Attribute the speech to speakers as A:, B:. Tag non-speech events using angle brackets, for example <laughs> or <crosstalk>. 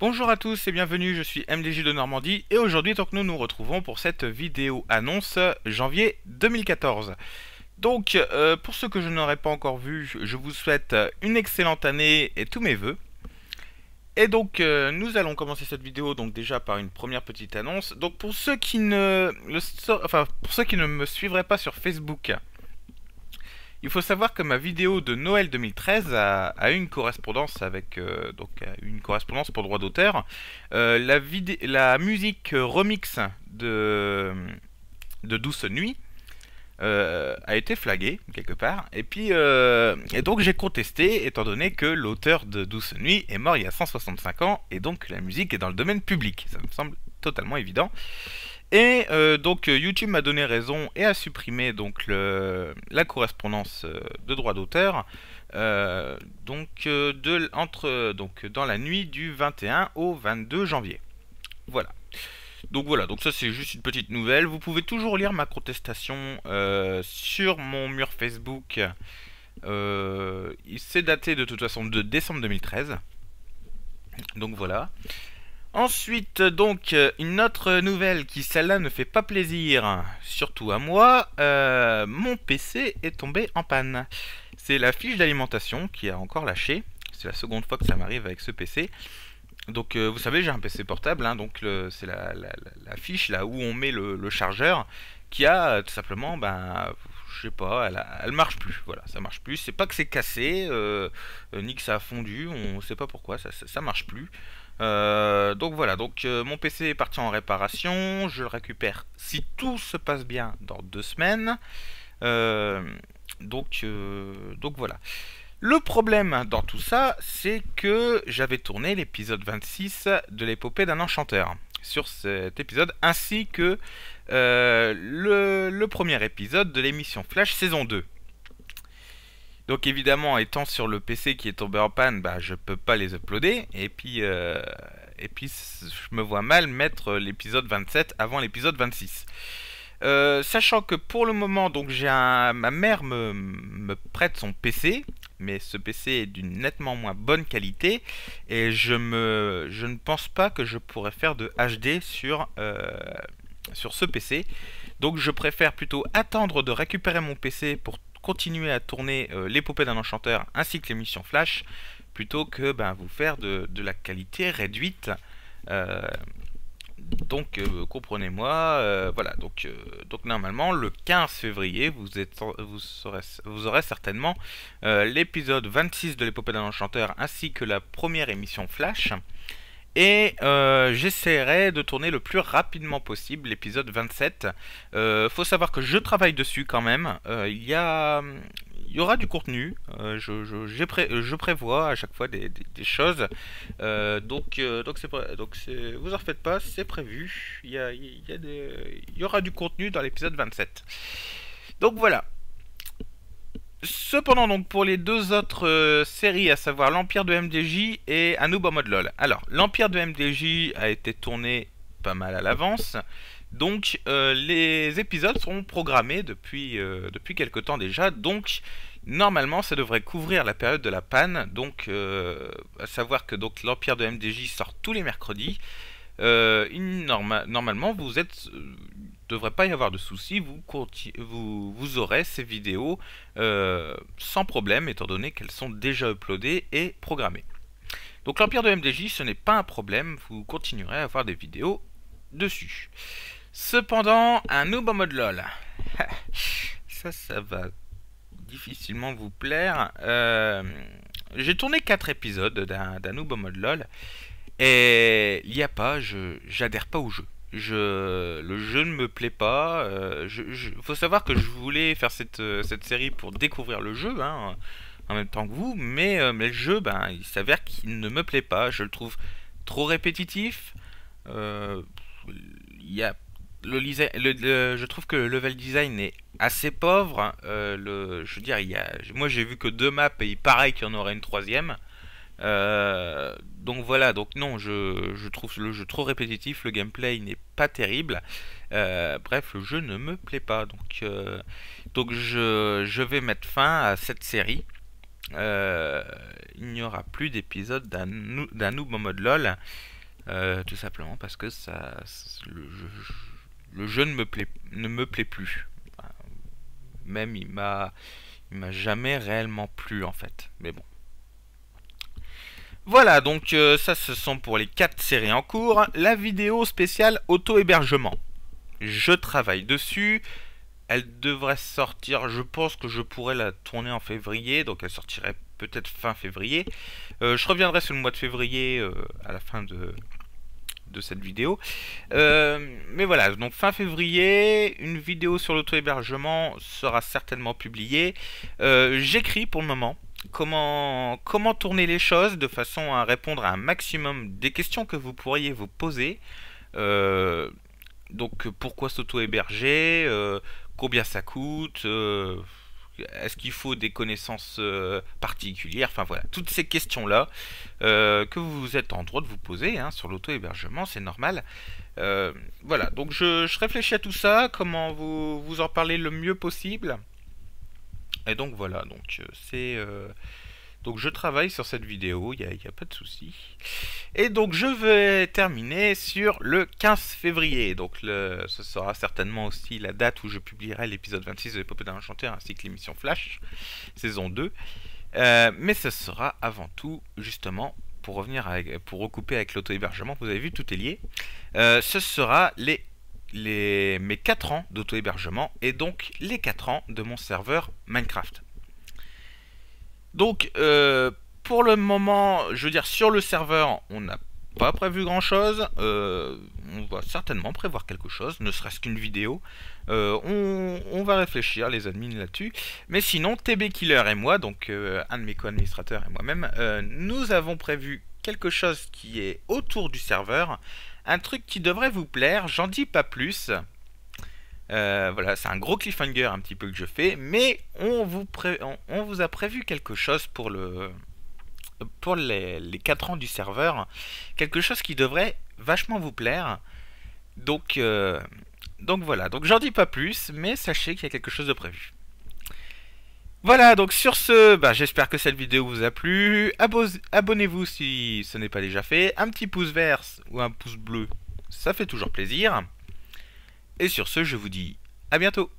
A: Bonjour à tous et bienvenue, je suis MDJ de Normandie et aujourd'hui donc nous nous retrouvons pour cette vidéo annonce euh, janvier 2014. Donc euh, pour ceux que je n'aurais pas encore vu, je vous souhaite euh, une excellente année et tous mes voeux. Et donc nous allons commencer cette vidéo donc déjà par une première petite annonce. Donc pour ceux qui ne, le enfin, pour ceux qui ne me suivraient pas sur Facebook, il faut savoir que ma vidéo de Noël 2013 a, eu une correspondance avec euh, donc une correspondance pour droit d'auteur. Euh, la, musique remix de, de Douce Nuit euh, a été flaguée quelque part. Et puis et donc j'ai contesté étant donné que l'auteur de Douce Nuit est mort il y a 165 ans et donc la musique est dans le domaine public. Ça me semble totalement évident. Et euh, donc euh, YouTube m'a donné raison et a supprimé donc la correspondance euh, de droit d'auteur donc, de, donc dans la nuit du 21 au 22 janvier. Voilà. Donc voilà, donc ça c'est juste une petite nouvelle. Vous pouvez toujours lire ma contestation sur mon mur Facebook. c'est daté de toute façon de décembre 2013. Donc voilà. Ensuite, donc, euh, une autre nouvelle qui, celle-là, ne fait pas plaisir, surtout à moi. Euh, mon PC est tombé en panne. C'est la fiche d'alimentation qui a encore lâché. C'est la seconde fois que ça m'arrive avec ce PC. Donc, euh, vous savez, j'ai un PC portable, hein, donc c'est la, fiche là où on met le chargeur qui a euh, tout simplement, ben, je sais pas, elle, marche plus. Voilà, ça marche plus. C'est pas que c'est cassé, euh, euh, ni que ça a fondu, on sait pas pourquoi, ça, marche plus. donc voilà, donc mon PC est parti en réparation, je le récupère si tout se passe bien dans deux semaines. donc, donc voilà. Le problème dans tout ça, c'est que j'avais tourné l'épisode 26 de l'épopée d'un enchanteur sur cet épisode, ainsi que euh, le, premier épisode de l'émission Flash saison 2. Donc évidemment, étant sur le PC qui est tombé en panne, je bah, je peux pas les uploader, et puis, euh, et puis je me vois mal mettre l'épisode 27 avant l'épisode 26. Euh, sachant que pour le moment, donc j'ai ma mère me, me, prête son PC mais ce PC est d'une nettement moins bonne qualité et je, me, je ne pense pas que je pourrais faire de HD sur, euh, sur ce PC. Donc je préfère plutôt attendre de récupérer mon PC pour continuer à tourner euh, l'épopée d'un enchanteur ainsi que les missions flash plutôt que ben, vous faire de, la qualité réduite euh, donc euh, comprenez-moi, euh, voilà, donc, euh, donc normalement le 15 février vous, êtes, vous, serez, vous aurez certainement l'épisode 26 de l'épopée d'un enchanteur ainsi que la première émission Flash. Et j'essaierai de tourner le plus rapidement possible l'épisode 27. faut savoir que je travaille dessus quand même. Il y a il y aura du contenu. Euh, je, euh, je, prévois à chaque fois des, choses. Euh, donc, donc, donc vous en faites pas, c'est prévu. Il y, aura du contenu dans l'épisode 27. Donc voilà. Cependant, donc pour les deux autres séries, à savoir l'Empire de MDJ et Un mode LOL. Alors, l'Empire de MDJ a été tourné pas mal à l'avance. Donc euh, les épisodes sont programmés euh, depuis, quelque temps déjà, donc normalement ça devrait couvrir la période de la panne, donc euh, à savoir que l'Empire de MDJ sort tous les mercredis. normalement vous êtes devrait pas y avoir de soucis, vous, vous, vous, aurez ces vidéos sans problème étant donné qu'elles sont déjà uploadées et programmées. Donc l'Empire de MDJ ce n'est pas un problème, vous continuerez à avoir des vidéos dessus. Cependant, un nouveau mode LOL. <laughs> ça, ça va difficilement vous plaire. Euh, j'ai tourné 4 épisodes d'un nouveau mode LOL. Et il n'y a pas, j'adhère pas au jeu. Je, le jeu ne me plaît pas. Il euh, faut savoir que je voulais faire cette, euh, série pour découvrir le jeu, hein, en même temps que vous, mais, le jeu, ben, il s'avère qu'il ne me plaît pas. Je le trouve trop répétitif. Il y a le, je trouve que le level design est assez pauvre. Euh, le, je veux il y a, moi j'ai vu que deux maps et il paraît qu'il y en aurait une troisième. Euh, donc voilà, donc non, je, trouve le jeu trop répétitif, le gameplay n'est pas terrible. Euh, bref, le jeu ne me plaît pas. Donc, donc je, vais mettre fin à cette série. il n'y aura plus d'épisode d'un noob en mode LOL. tout simplement parce que ça, le le jeu ne me plaît, ne me plaît plus. Même il m'a il m'a jamais réellement plu en fait. Mais bon. Voilà, donc euh, ça ce sont pour les 4 séries en cours. La vidéo spéciale auto-hébergement. Je travaille dessus. Elle devrait sortir, je pense que je pourrais la tourner en février, donc elle sortirait peut-être fin février. Euh, je reviendrai sur le mois de février euh, à la fin de, de cette vidéo. Euh, mais voilà, donc fin février, une vidéo sur l'auto-hébergement sera certainement publiée. Euh, j'écris pour le moment comment, comment tourner les choses de façon à répondre à un maximum des questions que vous pourriez vous poser. Euh, donc pourquoi s'auto-héberger Combien ça coûte est-ce qu'il faut des connaissances euh, particulières Enfin voilà, toutes ces questions-là euh, que vous êtes en droit de vous poser hein, sur l'auto-hébergement, c'est normal. Euh, voilà, donc je, réfléchis à tout ça, comment vous, vous en parler le mieux possible. Et donc voilà, donc c'est... Donc je travaille sur cette vidéo, il n'y a, pas de souci. Et donc je vais terminer sur le 15 février. Donc ce sera certainement aussi la date où je publierai l'épisode 26 de l'épopée d'un Enchanté ainsi que l'émission Flash, saison 2. Euh, mais ce sera avant tout justement pour revenir pour recouper avec l'auto-hébergement, vous avez vu tout est lié. Euh, ce sera les, mes 4 ans d'auto-hébergement et donc les 4 ans de mon serveur Minecraft. Donc, euh, pour le moment, je veux dire, sur le serveur, on n'a pas prévu grand chose. Euh, on va certainement prévoir quelque chose, ne serait-ce qu'une vidéo. Euh, on, va réfléchir, les admins là-dessus. Mais sinon, TB Killer et moi, donc un de mes co-administrateurs et moi-même, nous avons prévu quelque chose qui est autour du serveur. Un truc qui devrait vous plaire, j'en dis pas plus. Euh, voilà, c'est un gros cliffhanger un petit peu que je fais, mais on vous, on, vous a prévu quelque chose pour, le, pour les, quatre 4 ans du serveur, quelque chose qui devrait vachement vous plaire. Donc, euh, donc voilà, donc j'en dis pas plus, mais sachez qu'il y a quelque chose de prévu. Voilà, donc sur ce, bah, j'espère que cette vidéo vous a plu. Abonnez-vous si ce n'est pas déjà fait. Un petit pouce vert ou un pouce bleu, ça fait toujours plaisir. Et sur ce, je vous dis à bientôt